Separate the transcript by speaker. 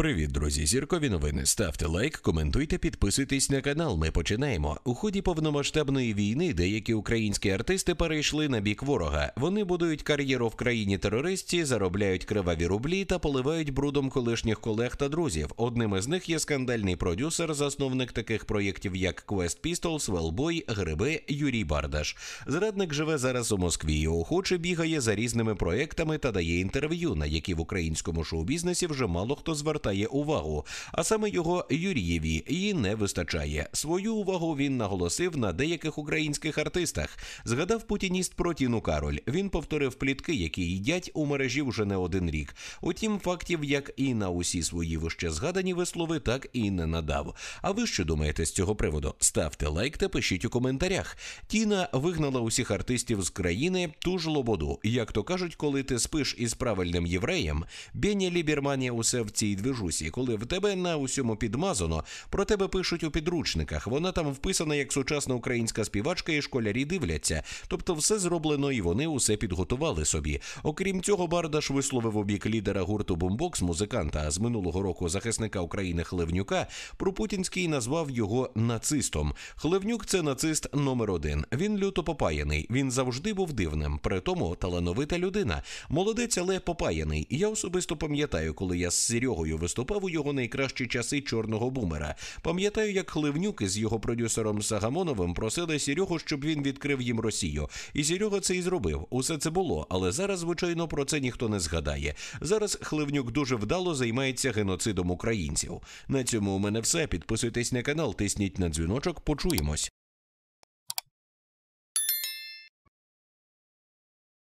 Speaker 1: Привіт, друзі! Зіркові новини. Ставте лайк, коментуйте, підписуйтесь на канал. Ми починаємо. У ході повномасштабної війни деякі українські артисти перейшли на бік ворога. Вони будують кар'єру в країні терористі, заробляють криваві рублі та поливають брудом колишніх колег та друзів. Одним із них є скандальний продюсер, засновник таких проєктів, як Quest Pistols, Велбой, Гриби, Юрій Бардаш. Зрадник живе зараз у Москві. і Охоче бігає за різними проєктами та дає інтерв'ю, на які в українському шоу-бізнесі вже мало хто звертає звертає увагу, а саме його Юрієві її не вистачає. Свою увагу він наголосив на деяких українських артистах. Згадав путініст про Тіну Кароль. Він повторив плітки, які їдять у мережі вже не один рік. Утім, фактів як і на усі свої вище згадані вислови, так і не надав. А ви що думаєте з цього приводу? Ставте лайк та пишіть у коментарях. Тіна вигнала усіх артистів з країни ту ж лободу. Як то кажуть, коли ти спиш із правильним євреєм, Бені Ліберманія усе в цій дві хижусі, коли в тебе на усьому підмазано, про тебе пишуть у підручниках. Вона там вписана як сучасна українська співачка, і школярі дивляться. Тобто, все зроблено, і вони усе підготували собі. Окрім цього, Бардаш висловив обік лідера гурту Бумбокс, музиканта з минулого року захисника України Хлевнюка. Про Путінський назвав його нацистом. Хлевнюк це нацист номер один. Він люто попаяний. Він завжди був дивним. При тому талановита людина. Молодець, але попаяний. Я особисто пам'ятаю, коли я з Серегою виступав у його найкращі часи чорного бумера. Пам'ятаю, як Хливнюк із його продюсером Сагамоновим просили Сірьогу, щоб він відкрив їм Росію. І Сірьога це і зробив. Усе це було, але зараз, звичайно, про це ніхто не згадає. Зараз Хливнюк дуже вдало займається геноцидом українців. На цьому у мене все. Підписуйтесь на канал, тисніть на дзвіночок. Почуємось.